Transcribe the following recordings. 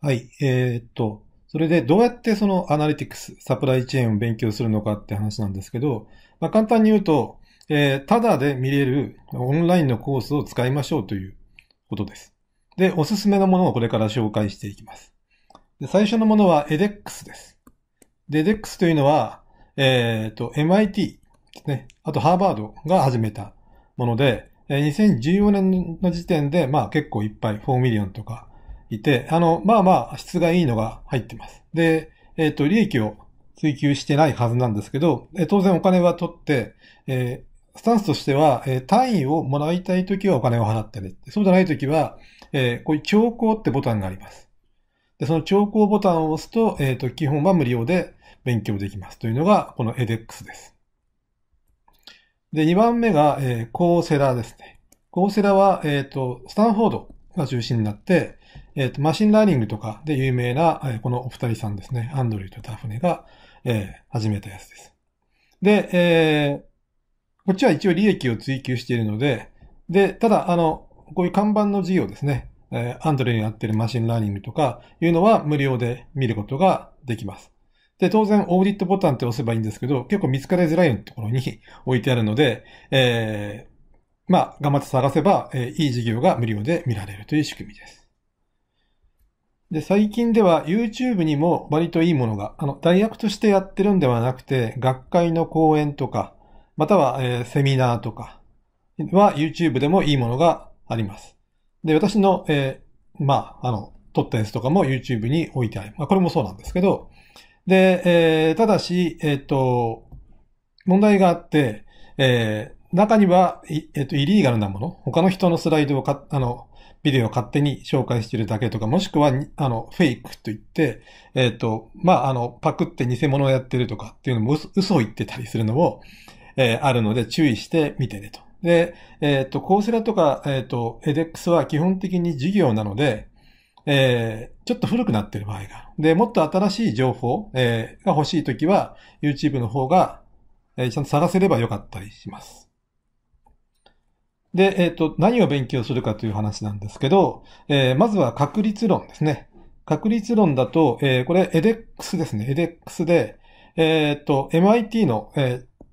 はい。えー、っと、それでどうやってそのアナリティクス、サプライチェーンを勉強するのかって話なんですけど、まあ、簡単に言うと、えー、ただで見れるオンラインのコースを使いましょうということです。で、おすすめのものをこれから紹介していきます。で最初のものは edX です。で、edX というのは、えっ、と、MIT ですね。あと、ハーバードが始めたもので、2014年の時点で、まあ結構いっぱい、4ミリオンとか、いて、あの、まあまあ質がいいのが入ってます。で、えっ、ー、と、利益を追求してないはずなんですけど、えー、当然お金は取って、えー、スタンスとしては、え単位をもらいたいときはお金を払ってね。そうじゃないときは、えこういう強行ってボタンがあります。で、その強行ボタンを押すと、えっ、と、基本は無料で勉強できますというのが、この edX です。で、2番目が、えー、コーセラですね。コーセラは、えっ、と、スタンフォードが中心になって、えっ、ー、と、マシンラーニングとかで有名な、えー、このお二人さんですね、アンドリューとダフネが、えー、始めたやつです。で、えー、こっちは一応利益を追求しているので、で、ただ、あの、こういう看板の事業ですね、えー、アンドリューになっているマシンラーニングとかいうのは無料で見ることができます。で、当然、オーディットボタンって押せばいいんですけど、結構見つかりづらいところに置いてあるので、えー、まあ、頑張って探せば、えー、いい授業が無料で見られるという仕組みです。で、最近では YouTube にも割といいものが、あの、大学としてやってるんではなくて、学会の講演とか、または、えー、セミナーとかは YouTube でもいいものがあります。で、私の、えー、まあ、あの、撮ったやつとかも YouTube に置いてある。まあ、これもそうなんですけど、で、えー、ただし、えっ、と、問題があって、え中には、えっと、イリーガルなもの、他の人のスライドをか、あの、ビデオを勝手に紹介してるだけとか、もしくは、あの、フェイクと言って、えっ、と、まあ、あの、パクって偽物をやってるとかっていうのも嘘を言ってたりするのを、えー、あるので注意して見てねと。で、えっ、ー、と、コーセラとか、えっ、と、エデックスは基本的に授業なので、えー、ちょっと古くなってる場合がある。で、もっと新しい情報、えー、が欲しいときは、YouTube の方が、えー、ちゃんと探せればよかったりします。で、えっ、ー、と、何を勉強するかという話なんですけど、えー、まずは確率論ですね。確率論だと、えー、これエデックスですね。エデックスで、えっ、ー、と、MIT の、えー、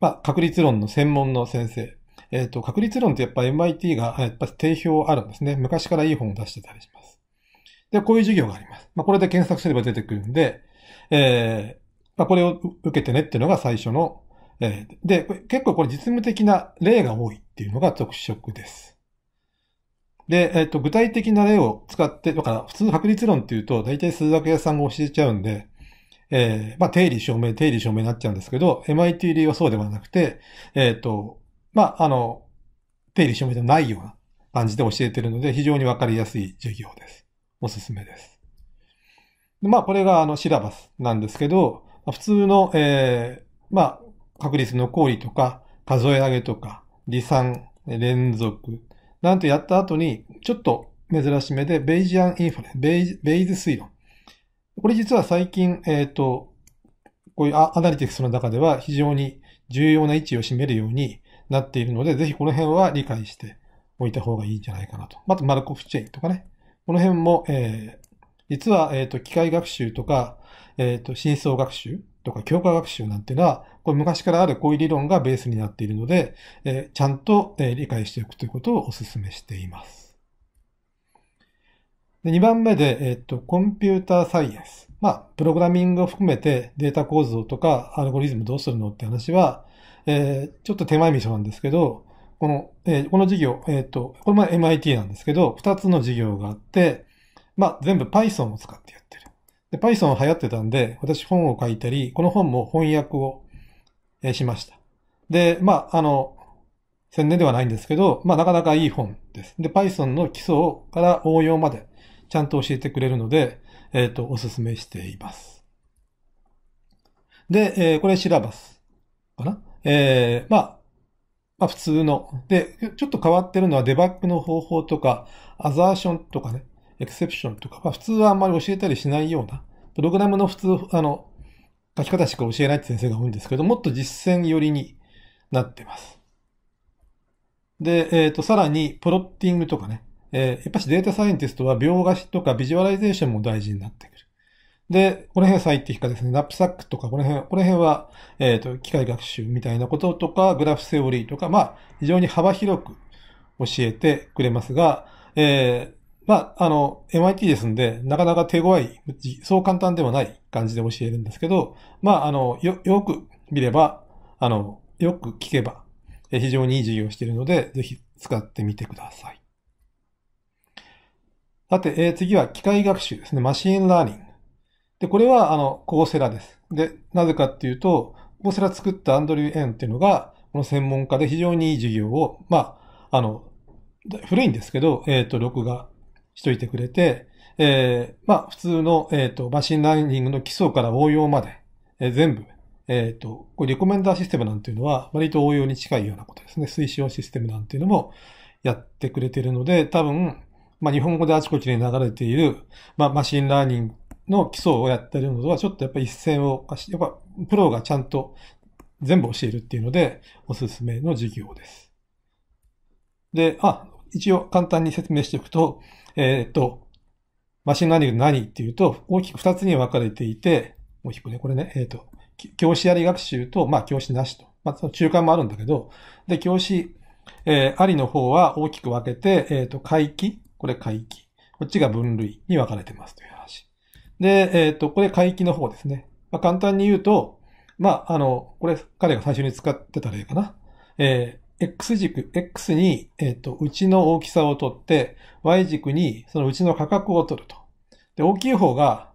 まあ、確率論の専門の先生。えっ、ー、と、確率論ってやっぱ MIT が、やっぱ定評あるんですね。昔からいい本を出してたりします。で、こういう授業があります。まあ、これで検索すれば出てくるんで、えー、まあ、これを受けてねっていうのが最初のえで、結構これ実務的な例が多いっていうのが特色です。で、えっ、と、具体的な例を使って、だから普通確率論っていうと、大体数学屋さんが教えちゃうんで、えー、まあ、定理証明、定理証明になっちゃうんですけど、MIT 流はそうではなくて、えっ、ー、と、まあ、あの、定理証明じゃないような感じで教えてるので、非常にわかりやすい授業です。おすすめです。でまあ、これが、あの、シラバスなんですけど、普通の、えー、まあ、確率の行為とか、数え上げとか、離散、連続、なんとやった後に、ちょっと珍しめで、ベイジアンインフレ、ベイベイズ推論。これ実は最近、えっ、ー、と、こういうアナリティクスの中では非常に重要な位置を占めるようになっているので、ぜひこの辺は理解しておいた方がいいんじゃないかなと。また、マルコフチェインとかね。この辺も、えー、実は、えっ、ー、と、機械学習とか、えっ、ー、と、深層学習とか強化学習なんていうのは、これ昔からあるこういう理論がベースになっているので、えちゃんと、え理解しておくということをお勧めしています。で2番目で、えっと、コンピューターサイエンス。まあ、プログラミングを含めてデータ構造とかアルゴリズムどうするのって話は、えー、ちょっと手前味噌なんですけど、この、えー、この授業、えっ、と、これも MIT なんですけど、2つの授業があって、まあ、全部 Python を使ってやってる。で、Python 流行ってたんで、私本を書いたり、この本も翻訳をしました。で、まあ、あの、宣伝ではないんですけど、まあ、なかなかいい本です。で、Python の基礎から応用までちゃんと教えてくれるので、えっ、ー、と、おすすめしています。で、えー、これシラバスかなえー、まあ、まあ普通の。で、ちょっと変わってるのはデバッグの方法とか、アザーションとかね、エクセプションとか、まあ、普通はあんまり教えたりしないような、プログラムの普通、あの、書き方しか教えないって先生が多いんですけど、もっと実践寄りになってます。で、えっ、ー、と、さらに、プロッティングとかね、えー、やっぱしデータサイエンティストは描画とかビジュアライゼーションも大事になってくる。で、この辺最適化ですね。ナップサックとか、この辺、この辺は、えっ、ー、と、機械学習みたいなこととか、グラフセオリーとか、まあ、非常に幅広く教えてくれますが、えまあ、あの、MIT ですんで、なかなか手強い、そう簡単ではない感じで教えるんですけど、まあ、あの、よ、よく見れば、あの、よく聞けば、非常にいい授業をしているので、ぜひ使ってみてください。さて、えー、次は機械学習ですね。マシンラーニング。で、これは、あの、コーセラです。で、なぜかっていうと、コーセラ作ったアンドリュー・エンっていうのが、この専門家で非常にいい授業を、まあ、あの、古いんですけど、えっ、ー、と、録画しといてくれて、えー、まあ、普通の、えっ、ー、と、マシンラーニングの基礎から応用まで、えー、全部、えっ、と、これリコメンダーシステムなんていうのは、割と応用に近いようなことですね。推奨システムなんていうのもやってくれてるので、多分、まあ、日本語であちこちに流れている、まあ、マシンラーニングの基礎をやってるのとは、ちょっとやっぱ一線を、やっぱ、プロがちゃんと全部教えるっていうので、おすすめの授業です。で、あ、一応簡単に説明しておくと、えー、っと、マシンラーニング何っていうと、大きく二つに分かれていて、大きくね、これね、えー、っと、教師あり学習と、まあ、教師なしと。まあ、その中間もあるんだけど、で、教師、えー、ありの方は大きく分けて、えっ、ー、と、回帰、これ回帰、こっちが分類に分かれてますという話。で、えっ、ー、と、これ回帰の方ですね。まあ、簡単に言うと、まあ、あの、これ、彼が最初に使ってた例かな。えー、X 軸、X に、えっ、と、うちの大きさをとって、Y 軸にそのうちの価格を取ると。で、大きい方が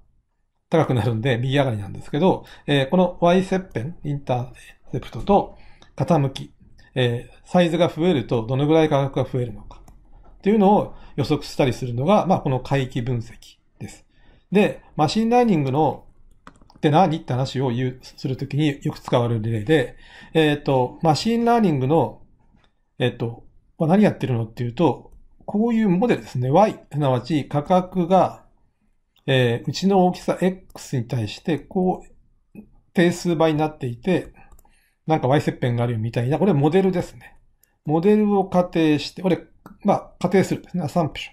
高くなるんで、右上がりなんですけど、えー、この Y 切片、インターセプトと傾き、えー、サイズが増えるとどのぐらい価格が増えるのか。っていうのを予測したりするのが、まあ、この回帰分析です。で、マシンラーニングのって何って話を言う、するときによく使われる例で、えっ、ー、と、マシンラーニングのえっと、何やってるのっていうと、こういうモデルですね。y、すなわち価格が、えー、うちの大きさ x に対して、こう、定数倍になっていて、なんか y 切片があるみたいな、これモデルですね。モデルを仮定して、これ、まあ、仮定するですね。アサンプシ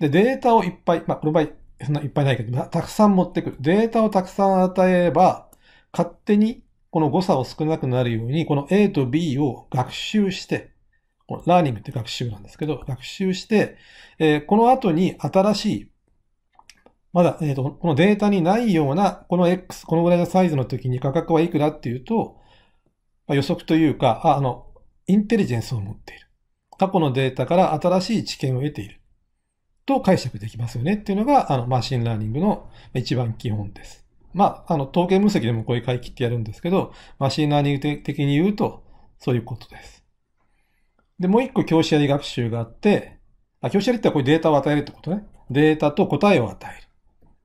ョン。で、データをいっぱい、まあ、この場合、そんないっぱいないけど、たくさん持ってくる。データをたくさん与えれば、勝手にこの誤差を少なくなるように、この A と B を学習して、ラーニングって学習なんですけど、学習して、えー、この後に新しい、まだ、えーとこのデータにないような、この X、このぐらいのサイズの時に価格はいくらっていうと、まあ、予測というかあ、あの、インテリジェンスを持っている。過去のデータから新しい知見を得ている。と解釈できますよねっていうのが、あの、マシンラーニングの一番基本です。まあ、あの、統計分析でもこういう回帰ってやるんですけど、マシンラーニング的に言うと、そういうことです。で、もう一個教師やり学習があって、あ、教師やりってこういうデータを与えるってことね。データと答えを与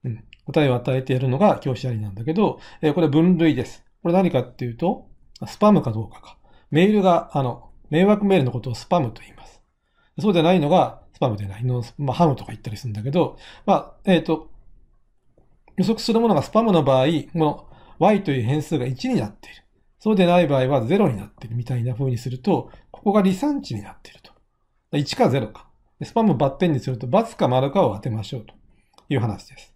える。うん。答えを与えてやるのが教師やりなんだけど、えー、これ分類です。これ何かっていうと、スパムかどうかか。メールが、あの、迷惑メールのことをスパムと言います。そうでないのが、スパムでないの、まあ、ハムとか言ったりするんだけど、まあ、えっ、ー、と、予測するものがスパムの場合、この y という変数が1になっている。そうでない場合は0になっているみたいな風にすると、ここが離散値になっていると。1か0か。スパムバッテンにすると、×か丸かを当てましょうという話です。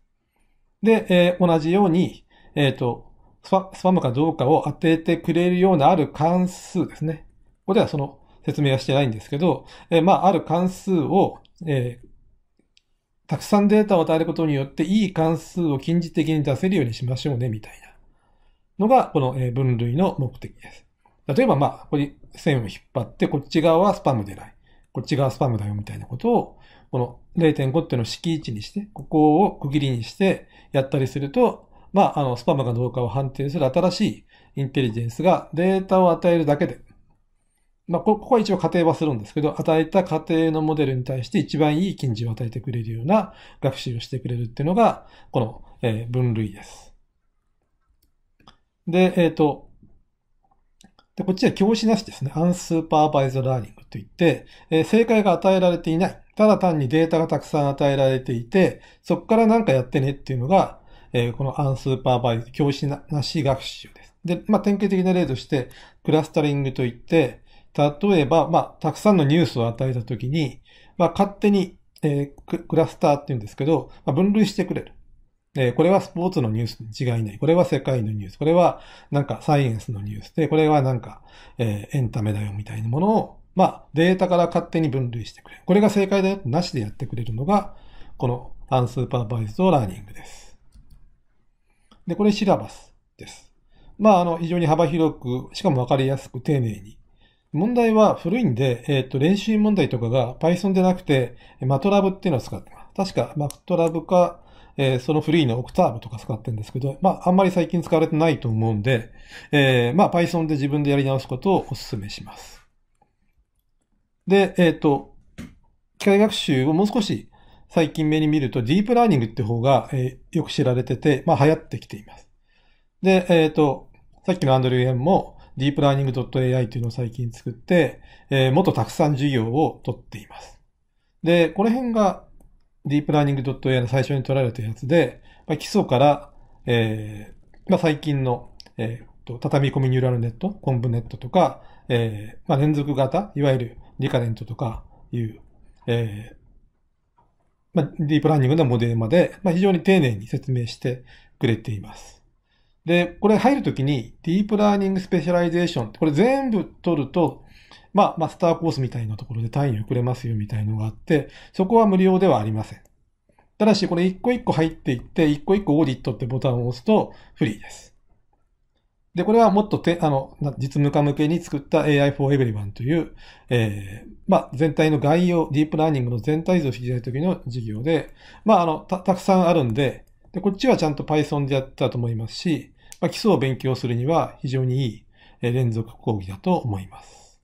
で、えー、同じように、えっ、ー、とスパ、スパムかどうかを当ててくれるようなある関数ですね。ここではその説明はしてないんですけど、えー、まあ、ある関数を、えたくさんデータを与えることによっていい関数を近似的に出せるようにしましょうね、みたいなのが、この分類の目的です。例えば、まあ、ここに線を引っ張って、こっち側はスパムでない。こっち側はスパムだよ、みたいなことを、この0.5っていうのを敷地にして、ここを区切りにしてやったりすると、まあ、あの、スパムかどうかを判定する新しいインテリジェンスがデータを与えるだけでまあ、ここは一応仮定はするんですけど、与えた仮定のモデルに対して一番いい近似を与えてくれるような学習をしてくれるっていうのが、この、え分類です。で、えっ、ー、と、で、こっちは教師なしですね。アンスーパーバイザーラーニングといって、えー、正解が与えられていない。ただ単にデータがたくさん与えられていて、そこから何かやってねっていうのが、えー、このアンスーパーバイー、教師なし学習です。で、まあ、典型的な例として、クラスタリングといって、例えば、まあ、たくさんのニュースを与えたときに、まあ、勝手に、えー、クラスターって言うんですけど、まあ、分類してくれる。えー、これはスポーツのニュースに違いない。これは世界のニュース。これはなんかサイエンスのニュースで、これはなんか、えー、エンタメだよみたいなものを、まあ、データから勝手に分類してくれる。これが正解だよってなしでやってくれるのが、このアンスーパーバイズドラーニングです。で、これシラバスです。まあ、あの、非常に幅広く、しかもわかりやすく丁寧に問題は古いんで、えっ、と、練習問題とかが Python でなくて、MATLAB っていうのを使ってます。確か MATLAB か、えー、そのフリーのオクターブとか使ってるんですけど、まあ、あんまり最近使われてないと思うんで、えー、まあ、Python で自分でやり直すことをお勧めします。で、えっ、ー、と、機械学習をもう少し最近目に見ると、ディープラーニングって方が、えー、よく知られてて、まあ、流行ってきています。で、えっ、ー、と、さっきのアンドリュー・エンも、ディープラーニング .ai というのを最近作って、えー、もっとたくさん授業を取っています。で、この辺がディープラーニング .ai の最初に取られたやつで、まあ、基礎から、えー、まあ、最近の、えーと、畳み込みニューラルネット、コンブネットとか、えー、まあ、連続型、いわゆるリカレントとかいう、えー、まあ、ディープラーニングのモデルまで、まあ、非常に丁寧に説明してくれています。で、これ入るときに、ディープラーニングスペシャライゼーション、これ全部取ると、まあ、マスターコースみたいなところで単位をくれますよみたいのがあって、そこは無料ではありません。ただし、これ一個一個入っていって、一個一個オーディットってボタンを押すと、フリーです。で、これはもっとて、あの、実務家向けに作った AI for Everyone という、えー、まあ、全体の概要、ディープラーニングの全体像を知りたい時の授業で、まあ、あのた、たくさんあるんで、で、こっちはちゃんと Python でやったと思いますし、まあ、基礎を勉強するには非常にいい連続講義だと思います。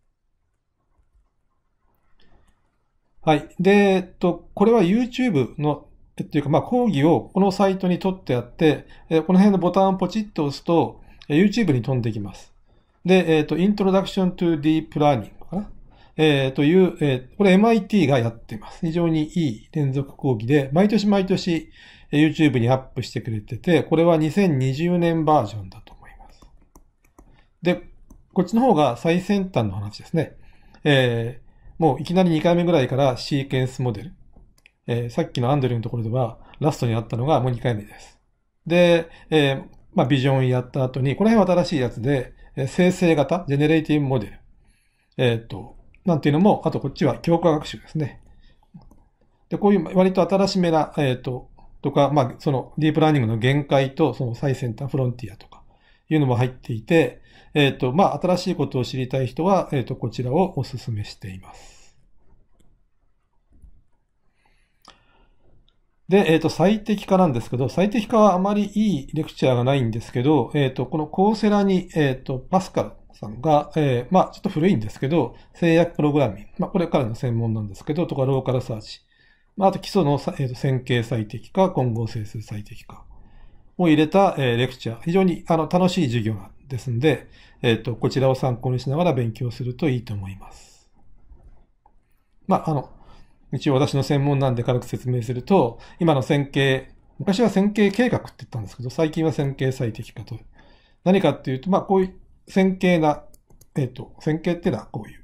はい。で、えっと、これは YouTube の、っというか、まあ、講義をこのサイトに取ってあって、この辺のボタンをポチッと押すと、YouTube に飛んできます。で、えっと、Introduction to Deep Learning かな。えー、という、えー、これ MIT がやってます。非常にいい連続講義で、毎年毎年、YouTube にアップしてくれてて、これは2020年バージョンだと思います。で、こっちの方が最先端の話ですね。えー、もういきなり2回目ぐらいからシーケンスモデル。えー、さっきのアンドリューのところではラストにあったのがもう2回目です。で、えー、まあ、ビジョンやった後に、この辺は新しいやつで、え生成型、ジェネレーティブモデル。えっ、ー、と、なんていうのも、あとこっちは強化学習ですね。で、こういう割と新しめな、えっ、ー、と、とか、まあ、そのディープラーニングの限界とその最先端フロンティアとかいうのも入っていて、えっ、ー、と、まあ、新しいことを知りたい人は、えっ、ー、と、こちらをお勧めしています。で、えっ、ー、と、最適化なんですけど、最適化はあまりいいレクチャーがないんですけど、えっ、と、このコーセラに、えっ、と、パスカルさんが、えー、まあ、ちょっと古いんですけど、制約プログラミング、まあ、これからの専門なんですけど、とか、ローカルサーチ、まあ、あと基礎の、えー、と線形最適化、混合整数最適化を入れた、えー、レクチャー。非常にあの楽しい授業ですので、えっ、ー、と、こちらを参考にしながら勉強するといいと思います。まあ、あの、一応私の専門なんで軽く説明すると、今の線形、昔は線形計画って言ったんですけど、最近は線形最適化と。何かっていうと、まあ、こういう線形な、えっ、ー、と、線形ってのはこういう、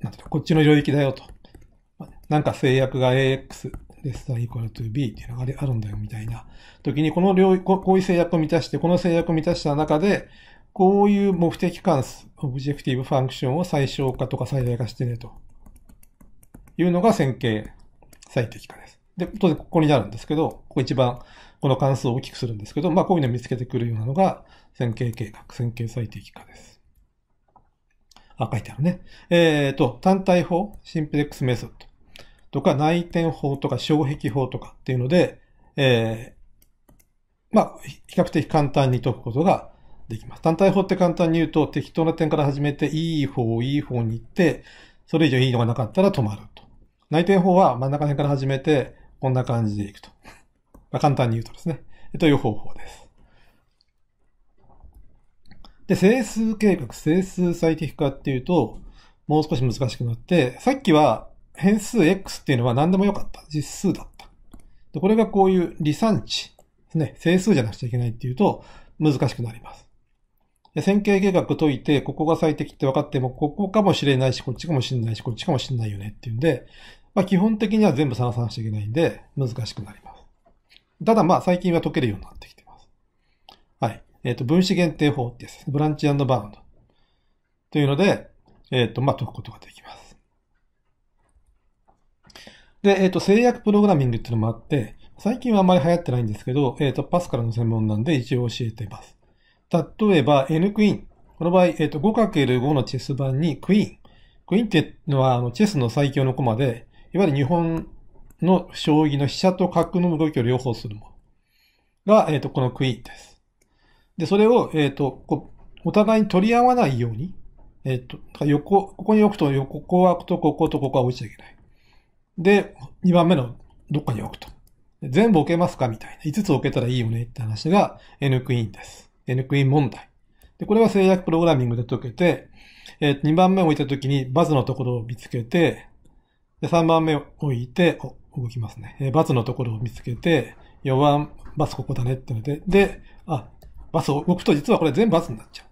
なんていうの、こっちの領域だよと。なんか制約が AX ですと equal to B っていうのがあるんだよみたいな時に、この領域、こういう制約を満たして、この制約を満たした中で、こういう目的関数、オブジェクティブファンクションを最小化とか最大化してねというのが線形最適化です。で、当然ここになるんですけど、ここ一番この関数を大きくするんですけど、まあこういうのを見つけてくるようなのが線形計画、線形最適化です。あ、書いてあるね。えっ、ー、と、単体法、シンプレックスメソッド。とか内転法とか障壁法とかっていうので、えー、まあ、比較的簡単に解くことができます。単体法って簡単に言うと、適当な点から始めて、いい方、いい方に行って、それ以上いいのがなかったら止まると。内転法は真ん中辺から始めて、こんな感じでいくと。まあ、簡単に言うとですね。という方法です。で、整数計画、整数最適化っていうと、もう少し難しくなって、さっきは変数 x っていうのは何でもよかった。実数だった。でこれがこういう離散値ですね。整数じゃなくちゃいけないっていうと難しくなります。で線形計画解いて、ここが最適って分かっても、ここかもしれないし、こっちかもしれないし、こっちかもしれないよねっていうんで、まあ、基本的には全部算算しちゃいけないんで、難しくなります。ただまあ最近は解けるようになってきてます。はい。えっ、ー、と、分子限定法ってやつです。ブランチバウンド。というので、えっ、ー、と、まあ、解くことができます。で、えっ、ー、と、制約プログラミングっていうのもあって、最近はあんまり流行ってないんですけど、えっ、ー、と、パスカルの専門なんで一応教えています。例えば、N クイーン。この場合、えっ、ー、と、5×5 のチェス版にクイーン。クイーンっていうのは、あの、チェスの最強の駒で、いわゆる日本の将棋の飛車と角の動きを両方するものが、えっ、ー、と、このクイーンです。で、それを、えっ、ー、と、こお互いに取り合わないように、えっ、と、横、ここに置くと横、ここはとこことここは置いちゃいけない。で、2番目のどっかに置くと。全部置けますかみたいな。5つ置けたらいいよねって話が N クイーンです。N クイーン問題。で、これは制約プログラミングで解けて、えー、2番目置いたときにバズのところを見つけて、で、3番目を置いて、お、動きますね。えー、バズのところを見つけて、4番、バスここだねってので、で、あ、バスを置くと実はこれ全部バスになっちゃう。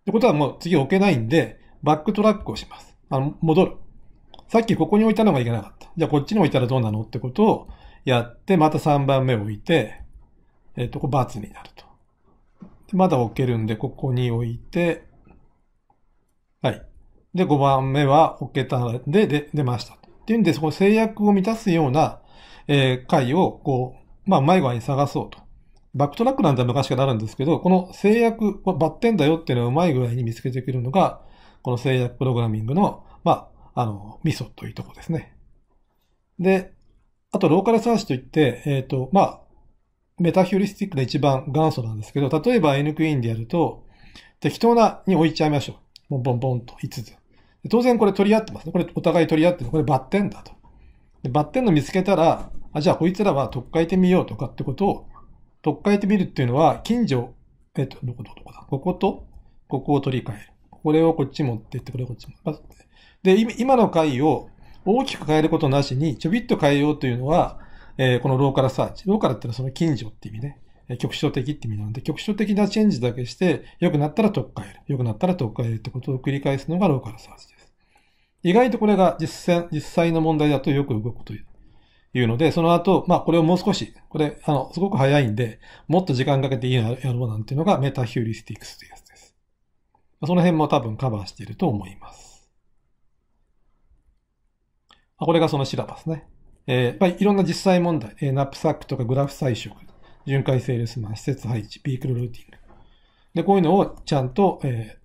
ってことはもう次置けないんで、バックトラックをします。あの、戻る。さっきここに置いたのがいけなかった。じゃあこっちに置いたらどうなのってことをやって、また3番目を置いて、えっ、ー、と、これ×になると。まだ置けるんで、ここに置いて、はい。で、5番目は置けたので、で、出ました。っていうんで、そこ制約を満たすような、えー、回を、こう、まあ、迷子に探そうと。バックトラックなんて昔からあるんですけど、この制約、バッテンだよっていうのをうまい具合に見つけてくるのが、この制約プログラミングのあの、ミソというとこですね。で、あとローカルサーチといって、えっ、ー、と、まあ、メタヒュリスティックで一番元祖なんですけど、例えば N クイーンでやると、適当なに置いちゃいましょう。もうボンボンと5つ。当然これ取り合ってますね。これお互い取り合ってる。これバッテンだと。でバッテンの見つけたら、あ、じゃあこいつらは取っ替えてみようとかってことを、取っ替えてみるっていうのは、近所、えっ、と、どこどこどこだ。ここと、ここを取り替える。これをこっち持ってって、これをこっち持って。で、今の回を大きく変えることなしに、ちょびっと変えようというのは、えー、このローカルサーチ。ローカルってのはその近所って意味ね。局所的って意味なので、局所的なチェンジだけして、良くなったら取っ換える。良くなったら取っ換えるってことを繰り返すのがローカルサーチです。意外とこれが実践、実際の問題だとよく動くこというので、その後、まあこれをもう少し、これ、あの、すごく早いんで、もっと時間かけていいのやろうなんていうのがメタヒューリスティクスというやつ。その辺も多分カバーしていると思います。これがそのシラバスね。えー、いろんな実際問題、えー、ナップサックとかグラフ採食、巡回セールスマン、施設配置、ピークルルーティング。で、こういうのをちゃんと、え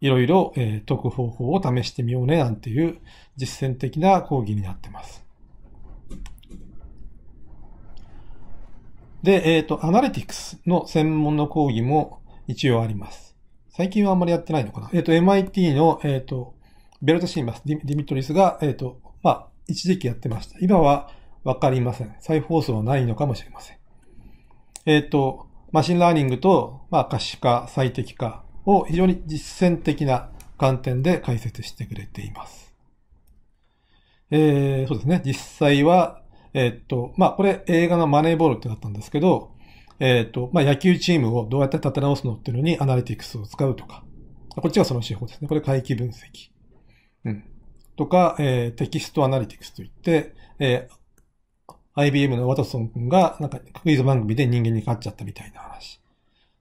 ー、いろいろ、えー、解く方法を試してみようねなんていう実践的な講義になってます。で、えっ、ー、と、アナリティクスの専門の講義も一応あります。最近はあんまりやってないのかな。えっ、ー、と、MIT の、えっ、ー、と、ベルトシーマス、ディミトリスが、えっ、ー、と、まあ、一時期やってました。今はわかりません。再放送はないのかもしれません。えっ、と、マシンラーニングと、まあ、可視化、最適化を非常に実践的な観点で解説してくれています。えー、そうですね。実際は、えっと、まあ、これ映画のマネーボールってなったんですけど、えっ、ー、と、まあ、野球チームをどうやって立て直すのっていうのにアナリティクスを使うとか。こっちはその手法ですね。これ回帰分析。うん。とか、えー、テキストアナリティクスといって、えー、IBM のワトソン君が、なんかクイズ番組で人間に勝っちゃったみたいな話。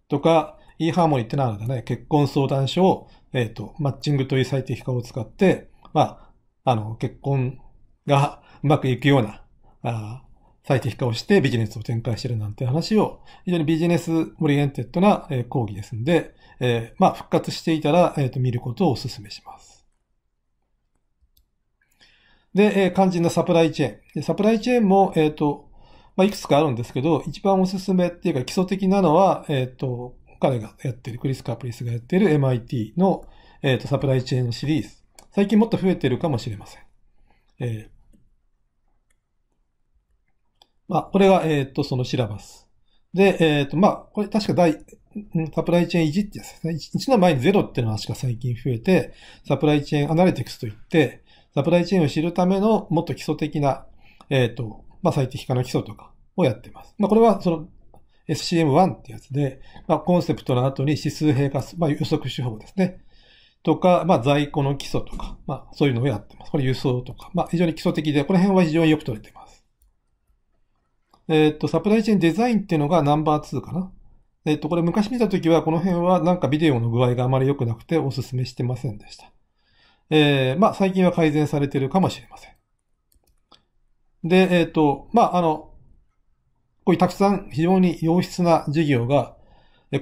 とか、e ハーモニーってのはあだね、結婚相談所を、えっ、ー、と、マッチングという最適化を使って、まあ、あの、結婚がうまくいくような、あ最適化をしてビジネスを展開してるなんて話を、非常にビジネスオリエンテッドな講義ですんで、えー、まあ、復活していたら、えー、と見ることをお勧めします。で、えー、肝心なサプライチェーン。サプライチェーンも、えっ、ー、と、まあ、いくつかあるんですけど、一番おすすめっていうか基礎的なのは、えっ、ー、と、彼がやってる、クリス・カープリスがやってる MIT の、えっ、ー、と、サプライチェーンのシリーズ。最近もっと増えてるかもしれません。えまあ、これが、えっ、ー、と、そのシラバス。で、えっ、ー、と、まあ、これ確か第、サプライチェーン持ってやつですね。1の前に0っていうのは確か最近増えて、サプライチェーンアナリティクスといって、サプライチェーンを知るためのもっと基礎的な、えっ、ー、と、まあ、最適化の基礎とかをやっています。まあ、これはその SCM1 ってやつで、まあ、コンセプトの後に指数平化まあ、予測手法ですね。とか、まあ、在庫の基礎とか、まあ、そういうのをやってます。これ輸送とか、まあ、非常に基礎的で、この辺は非常によく取れてます。えっ、ー、と、サプライチェーンデザインっていうのがナンバー2かな。えっ、ー、と、これ昔見たときは、この辺はなんかビデオの具合があまり良くなくてお勧めしてませんでした。えー、まあ、最近は改善されてるかもしれません。で、えっ、ー、と、まあ、あの、こういうたくさん非常に良質な授業が、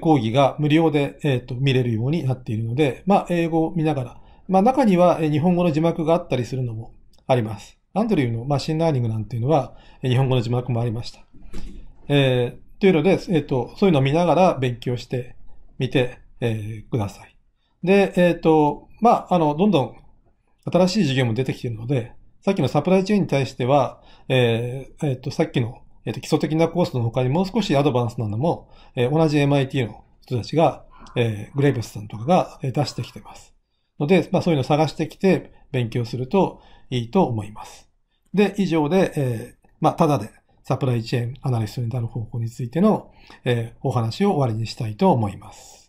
講義が無料で、えっ、ー、と、見れるようになっているので、まあ、英語を見ながら、まあ、中には日本語の字幕があったりするのもあります。アンドリューのマシンラーニングなんていうのは、日本語の字幕もありました。えー、というので、えっ、ー、と、そういうのを見ながら勉強してみて、えー、ください。で、えっ、ー、と、まあ、あの、どんどん新しい授業も出てきているので、さっきのサプライチェーンに対しては、えっ、えー、と、さっきの、えっと基礎的なコースの他にもう少しアドバンスなのも、え同じ MIT の人たちが、えグレイブスさんとかが出してきてます。ので、まあ、そういうのを探してきて勉強すると、いいと思います。で、以上で、えー、まあ、ただでサプライチェーンアナリストになる方法についての、えー、お話を終わりにしたいと思います。